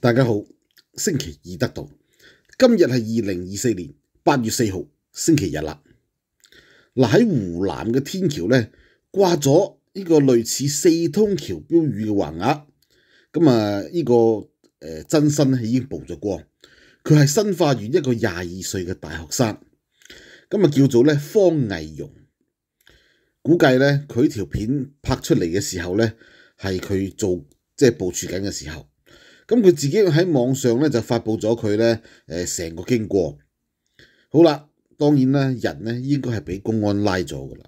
大家好，星期二得到今日系二零二四年八月四号星期日啦。嗱喺湖南嘅天桥咧挂咗呢个类似四通桥标语嘅横额，咁啊呢个诶真身咧已经曝咗光，佢系新化县一个廿二岁嘅大学生，咁啊叫做咧方毅容。估计咧佢条片拍出嚟嘅时候咧系佢做即系部署紧嘅时候。咁佢自己喺網上咧就發布咗佢咧，誒成個經過。好啦，當然啦，人咧應該係俾公安拉咗噶啦。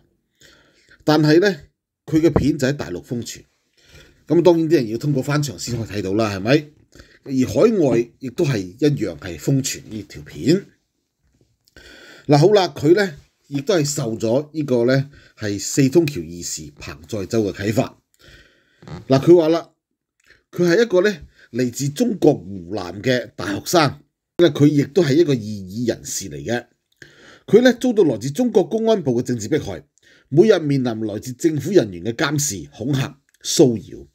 但係咧，佢嘅片就喺大陸封存。咁當然啲人要通過翻牆先可以睇到啦，係咪？而海外亦都係一樣係封存呢條片。嗱好啦，佢咧亦都係受咗呢個咧係四通橋二事彭再州嘅啟發。嗱佢話啦，佢係一個咧。嚟自中國湖南嘅大學生，佢亦都係一個异议人士嚟嘅，佢咧遭到来自中國公安部嘅政治迫害，每日面臨來自政府人員嘅監視、恐嚇、騷擾。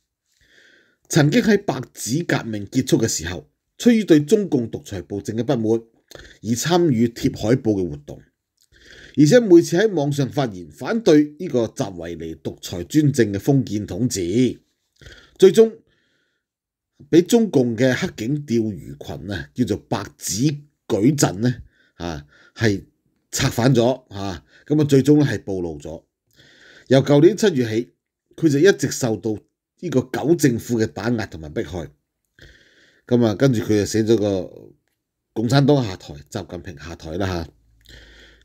曾經喺白紙革命結束嘅時候，出於對中共獨裁暴政嘅不滿，而參與貼海報嘅活動，而且每次喺網上發言反對呢個習维尼獨裁專政嘅封建統治，最終。俾中共嘅黑警釣魚群啊，叫做白紙舉陣咧啊，係拆反咗啊，咁啊最終咧係暴露咗。由舊年七月起，佢就一直受到呢個九政府嘅打壓同埋迫害。咁啊，跟住佢就寫咗個共產黨下台，習近平下台啦嚇。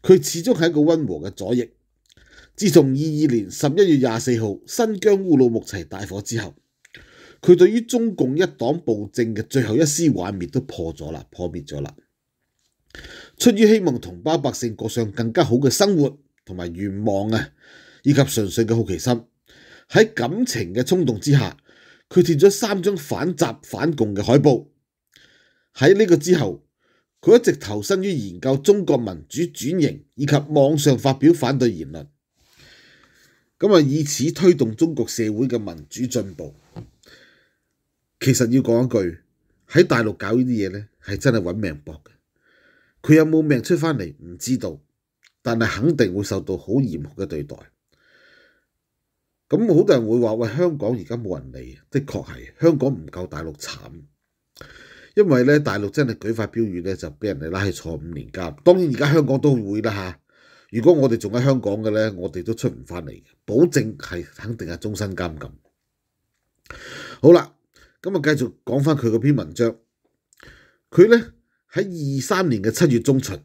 佢始終係一個温和嘅左翼。自從二二年十一月廿四號新疆烏魯木齊大火之後。佢對於中共一黨暴政嘅最後一絲幻滅都破咗啦，破滅咗啦！出於希望同胞百姓過上更加好嘅生活同埋願望啊，以及純粹嘅好奇心，喺感情嘅衝動之下，佢貼咗三張反習反共嘅海報。喺呢個之後，佢一直投身於研究中國民主轉型，以及網上發表反對言論，咁啊，以此推動中國社會嘅民主進步。其实要讲一句，喺大陆搞呢啲嘢咧，系真系揾命搏嘅。佢有冇命出翻嚟唔知道，但系肯定会受到好严酷嘅对待。咁好多人会话喂，香港而家冇人理，的确系香港唔够大陆惨。因为咧，大陆真系举块标语咧，就俾人哋拉去坐五年监。当然而家香港都会啦吓。如果我哋仲喺香港嘅咧，我哋都出唔翻嚟，保证系肯定系终身监禁。好啦。咁啊，繼續講翻佢嗰篇文章。佢咧喺二三年嘅七月中旬，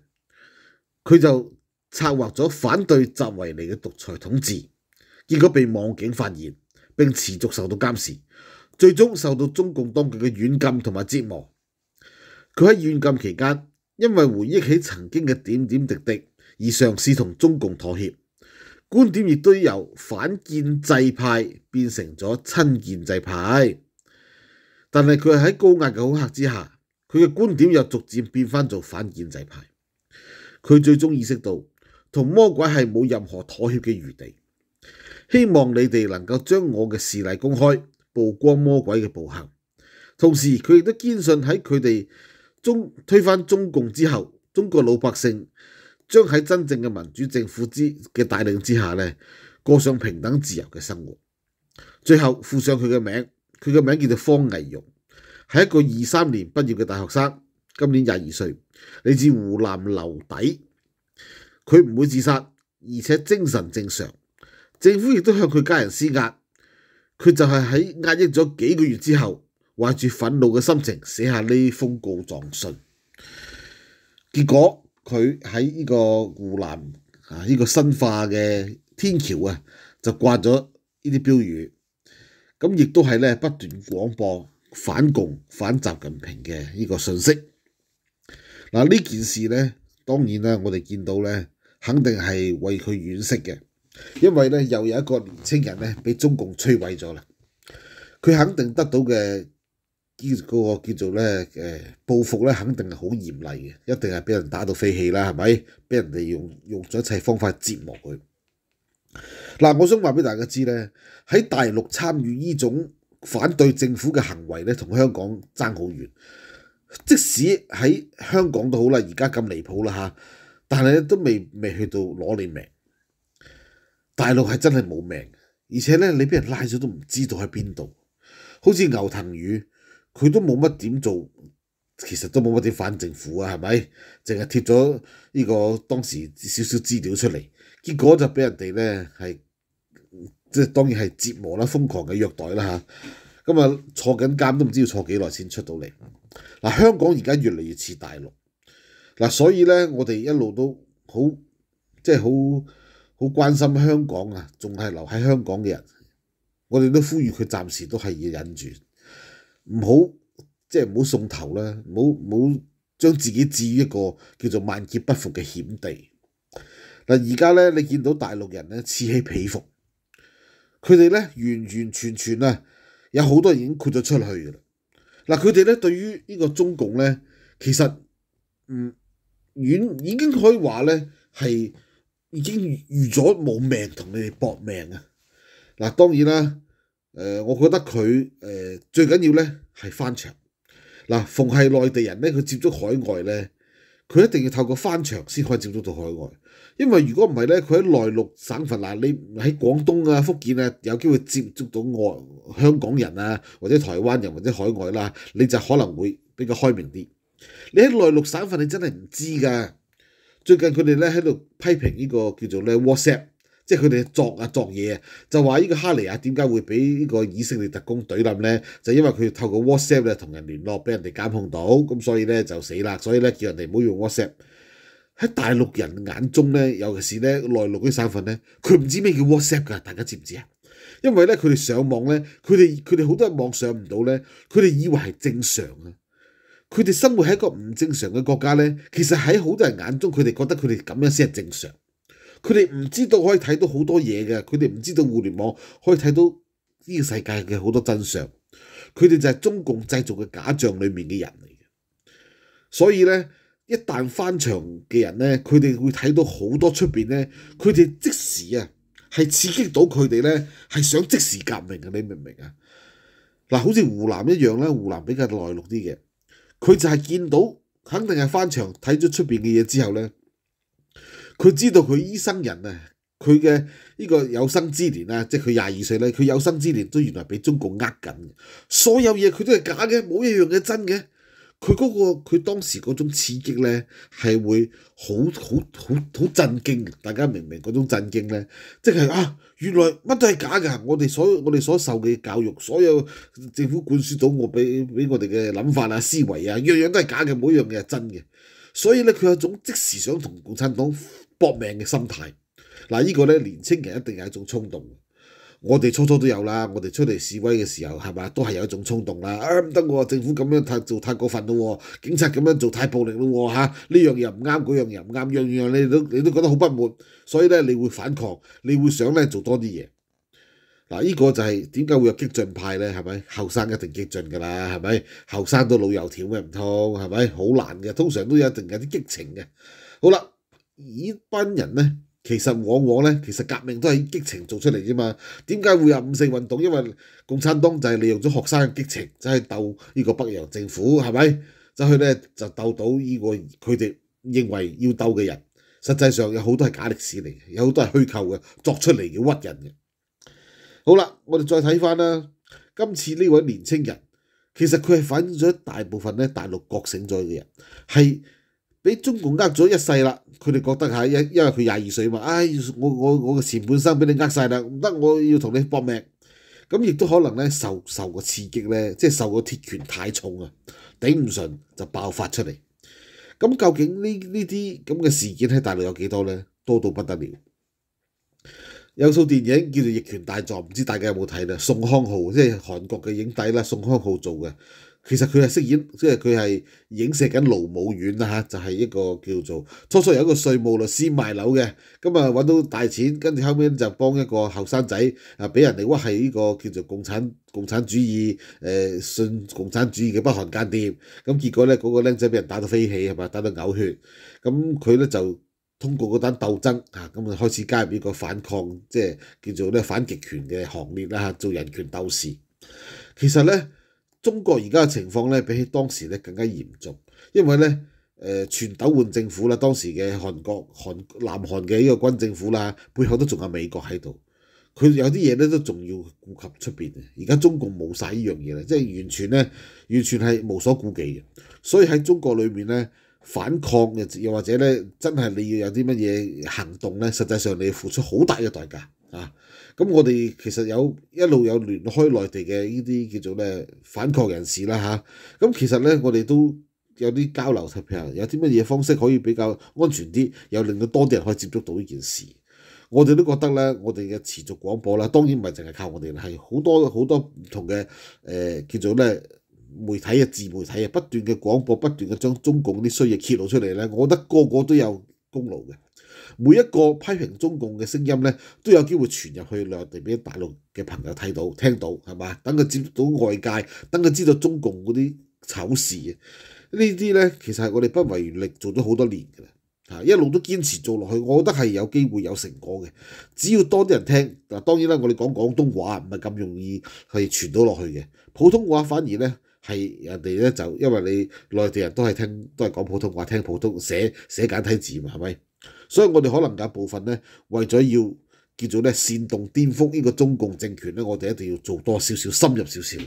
佢就策劃咗反對習維尼嘅獨裁統治，結果被網警發現並持續受到監視，最終受到中共當局嘅軟禁同埋折磨。佢喺軟禁期間，因為回憶起曾經嘅點點滴滴，而嘗試同中共妥協，觀點亦都由反建制派變成咗親建制派。但系佢系喺高压嘅恐嚇之下，佢嘅觀點又逐漸變翻做反建制派。佢最終意識到同魔鬼係冇任何妥協嘅餘地。希望你哋能夠將我嘅事例公開曝光魔鬼嘅暴行。同時，佢亦都堅信喺佢哋中推翻中共之後，中國老百姓將喺真正嘅民主政府之嘅帶領之下咧，過上平等自由嘅生活。最後附上佢嘅名。佢嘅名叫做方毅勇，系一个二三年毕业嘅大学生，今年廿二岁，嚟自湖南娄底。佢唔会自杀，而且精神正常。政府亦都向佢家人施压，佢就系喺压抑咗几个月之后，怀住愤怒嘅心情写下呢封告状信。结果佢喺呢个湖南啊呢个新化嘅天桥啊，就挂咗呢啲标语。咁亦都係咧不斷廣播反共反習近平嘅呢個信息。嗱呢件事咧，當然啦，我哋見到咧，肯定係為佢惋惜嘅，因為咧又有一個年青人咧，俾中共摧毀咗啦。佢肯定得到嘅呢個叫做咧誒報復咧，肯定係好嚴厲嘅，一定係俾人打到飛起啦，係咪？俾人哋用用咗一切方法折磨佢。嗱，我想话俾大家知咧，喺大陆参与呢种反对政府嘅行为咧，同香港争好远。即使喺香港都好啦，而家咁离谱啦吓，但系都未未去到攞你命。大陆系真系冇命，而且咧你俾人拉咗都唔知道喺边度，好似牛腾宇，佢都冇乜点做，其实都冇乜点反政府啊，系咪？净系贴咗呢个当时少少资料出嚟。結果就俾人哋咧係，即係當然係折磨啦、瘋狂嘅虐待啦嚇。咁啊坐緊監都唔知要坐幾耐先出到嚟。嗱，香港而家越嚟越似大陸。嗱，所以咧我哋一路都好，即係好好關心香港啊，仲係留喺香港嘅人，我哋都呼籲佢暫時都係要忍住，唔好即係唔好送頭啦，唔好唔好將自己置於一個叫做萬劫不復嘅險地。嗱而家咧，你見到大陸人咧此起彼伏，佢哋咧完完全全啊，有好多已經豁咗出去㗎啦。嗱，佢哋咧對於呢個中共咧，其實嗯遠已經可以話咧係已經預預咗冇命同你哋搏命啊！嗱，當然啦，誒，我覺得佢誒最緊要咧係翻牆。嗱，逢係內地人咧，佢接觸海外咧。佢一定要透過翻牆先可以接觸到海外，因為如果唔係咧，佢喺內陸省份嗱，你喺廣東啊、福建啊，有機會接觸到外香港人啊，或者台灣人或者海外啦，你就可能會比較開明啲。你喺內陸省份，你真係唔知㗎。最近佢哋咧喺度批評呢個叫做咧 WhatsApp。即係佢哋作啊作嘢啊，就話呢個哈尼亞點解會俾呢個以色列特工懟冧咧？就因為佢透過 WhatsApp 咧同人聯絡，俾人哋監控到，咁所以咧就死啦。所以咧叫人哋唔好用 WhatsApp。喺大陸人眼中咧，尤其是咧內陸嗰啲省份咧，佢唔知咩叫 WhatsApp 㗎，大家知唔知啊？因為咧佢哋上網咧，佢哋佢哋好多人網上唔到咧，佢哋以為係正常啊。佢哋生活喺一個唔正常嘅國家咧，其實喺好多人眼中，佢哋覺得佢哋咁樣先係正常。佢哋唔知道可以睇到好多嘢嘅，佢哋唔知道互聯網可以睇到呢個世界嘅好多真相。佢哋就係中共製造嘅假象裏面嘅人嚟嘅。所以咧，一旦翻墙嘅人咧，佢哋會睇到好多出边咧，佢哋即时啊，係刺激到佢哋咧，係想即時革命嘅。你明唔明啊？嗱，好似湖南一樣咧，湖南比較內陸啲嘅，佢就係見到肯定係翻墙睇咗出边嘅嘢之後咧。佢知道佢醫生人啊，佢嘅呢個有生之年啊，即係佢廿二歲咧，佢有生之年都原來俾中共呃緊，所有嘢佢都係假嘅，冇一樣嘢真嘅。佢嗰個佢當時嗰種刺激咧，係會好好好好震驚，大家明唔明嗰種震驚咧？即係啊，原來乜都係假噶，我哋所我哋所受嘅教育，所有政府灌輸到我俾俾我哋嘅諗法啊、思維啊，樣樣都係假嘅，冇一樣嘢係真嘅。所以咧，佢有種即時想同共產黨。搏命嘅心態，嗱呢個咧年青人一定係一種衝動。我哋初初都有啦，我哋出嚟示威嘅時候係咪都係有一種衝動啦。啊唔得喎，政府咁樣太做太過分咯，喎，警察咁樣做太暴力咯，喎嚇，呢樣又唔啱，嗰樣又唔啱，樣樣你都你都覺得好不滿，所以咧你會反抗，你會想咧做多啲嘢。嗱呢個就係點解會有激進派咧？係咪後生一定激進㗎啦？係咪後生都老油條咩？唔通係咪好難嘅？通常都有一定嘅啲激情嘅。好啦。呢班人咧，其实往往咧，其实革命都系激情做出嚟啫嘛。点解会有五四运动？因为共产党就系利用咗学生嘅激情，就係斗呢个北洋政府，系咪？就去咧就斗到呢个佢哋认为要斗嘅人。实际上有好多系假历史嚟，有好多系虚构嘅，作出嚟要屈人嘅。好啦，我哋再睇翻啦。今次呢位年青人，其实佢系反映咗大部分咧大陆觉醒咗嘅人，系。俾中共呃咗一世啦，佢哋覺得嚇，因因為佢廿二歲嘛，唉，我我我嘅前半生俾你呃曬啦，唔得我要同你搏命，咁亦都可能咧受受個刺激咧，即係受個鐵拳太重啊，頂唔順就爆發出嚟。咁究竟呢呢啲咁嘅事件喺大陸有幾多咧？多到不得了。有套電影叫做《逆權大狀》，唔知大家有冇睇咧？宋康浩即係韓國嘅影帝啦，宋康浩做嘅。其實佢係飾演，即係佢係影射緊勞務院啦嚇，就係一個叫做初初有一個稅務律師賣樓嘅，咁啊揾到大錢，跟住後面就幫一個後生仔啊俾人哋屈係呢個叫做共產共產主義，誒信共產主義嘅北韓間諜，咁結果咧嗰個僆仔俾人打到飛起係嘛，打到嘔血，咁佢咧就通過嗰單鬥爭嚇，咁啊開始加入呢個反抗，即係叫做咧反極權嘅行列啦嚇，做人權鬥士。其實咧。中國而家嘅情況咧，比起當時咧更加嚴重，因為咧誒全斗換政府啦，當時嘅韓國韓南韓嘅呢個軍政府啦，背後都仲有美國喺度，佢有啲嘢咧都仲要顧及出邊。而家中共冇曬呢樣嘢啦，即係完全咧，完全係無所顧忌嘅。所以喺中國裏面咧，反抗嘅又或者咧，真係你要有啲乜嘢行動咧，實際上你付出好大嘅代價。啊，咁我哋其實有一路有聯開內地嘅呢啲叫做咧反抗人士啦嚇，咁其實咧我哋都有啲交流，特別有啲乜嘢方式可以比較安全啲，又令到多啲人可以接觸到呢件事。我哋都覺得咧，我哋嘅持續廣播啦，當然唔係淨係靠我哋，係好多好多唔同嘅誒叫做咧媒體啊、自媒體啊，不斷嘅廣播，不斷嘅將中共啲衰嘢揭露出嚟咧。我覺得個個都有功勞嘅。每一個批評中共嘅聲音咧，都有機會傳入去內地俾大陸嘅朋友睇到、聽到，係嘛？等佢接觸到外界，等佢知道中共嗰啲醜事啊！呢啲咧其實係我哋不遺餘力做咗好多年㗎啦，嚇一路都堅持做落去，我覺得係有機會有成果嘅。只要多啲人聽嗱，當然啦，我哋講廣東話唔係咁容易係傳到落去嘅，普通話反而咧係人哋咧就因為你內地人都係聽都係講普通話，聽普通寫寫簡體字嘛，係咪？所以我哋可能有部分咧，為咗要叫做咧煽動顛覆呢個中共政權咧，我哋一定要做多少少深入少少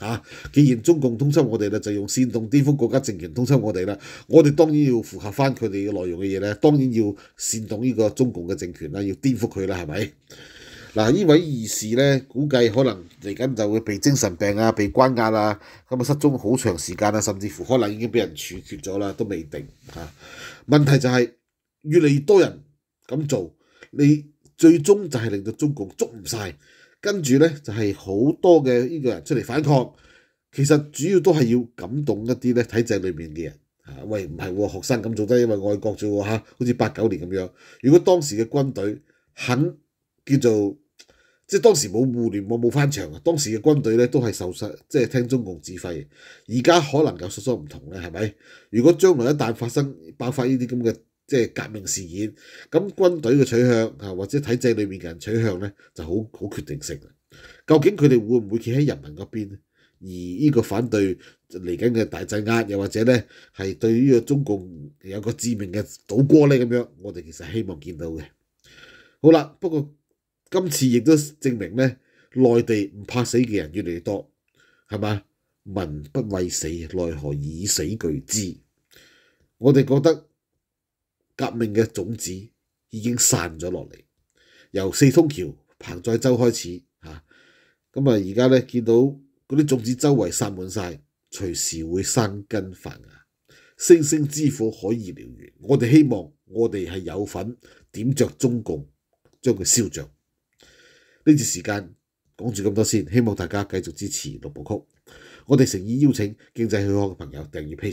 嚇。既然中共通緝我哋咧，就用煽動顛覆國家政權通緝我哋啦，我哋當然要符合翻佢哋嘅內容嘅嘢咧，當然要煽動呢個中共嘅政權啦，要顛覆佢啦，係咪？嗱，呢位疑事咧，估計可能嚟緊就會被精神病啊，被關押啊，咁啊失蹤好長時間啊，甚至乎可能已經俾人處決咗啦，都未定嚇。問題就係。越嚟越多人咁做，你最終就係令到中共捉唔晒。跟住呢，就係好多嘅呢個人出嚟反抗。其實主要都係要感動一啲呢體制裏面嘅人喂，唔係學生咁做得，因為外國啫喎好似八九年咁樣，如果當時嘅軍隊肯叫做即係當時冇互聯網冇翻牆啊，當時嘅軍隊呢都係受曬即係聽中共指揮。而家可能有實所唔同呢，係咪？如果將來一旦發生爆發呢啲咁嘅，即係革命事件，咁軍隊嘅取向啊，或者體制裏面嘅人取向呢，就好好決定性。究竟佢哋會唔會企喺人民嗰邊？而呢個反對嚟緊嘅大鎮壓，又或者呢，係對於中共有個致命嘅倒戈呢？咁樣，我哋其實希望見到嘅。好啦，不過今次亦都證明呢，內地唔怕死嘅人越嚟越多，係嘛？民不畏死，奈何以死具之？我哋覺得。革命嘅种子已经散咗落嚟，由四通桥彭再洲开始，吓咁啊！而家咧见到嗰啲种子周围散满晒，随时会生根发芽，星星之火可以燎原。我哋希望我哋系有份点着中共，将佢烧着。呢段时间讲住咁多先，希望大家继续支持六部曲。我哋诚意邀请经济许可嘅朋友订阅 P。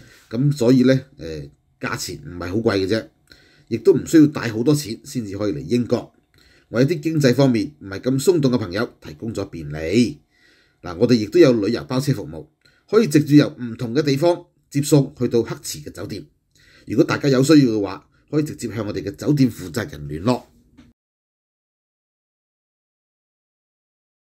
咁所以咧，誒價錢唔係好貴嘅啫，亦都唔需要帶好多錢先至可以嚟英國。為有啲經濟方面唔係咁松動嘅朋友提供咗便利。嗱，我哋亦都有旅遊包車服務，可以直接由唔同嘅地方接送去到黑池嘅酒店。如果大家有需要嘅話，可以直接向我哋嘅酒店負責人聯絡。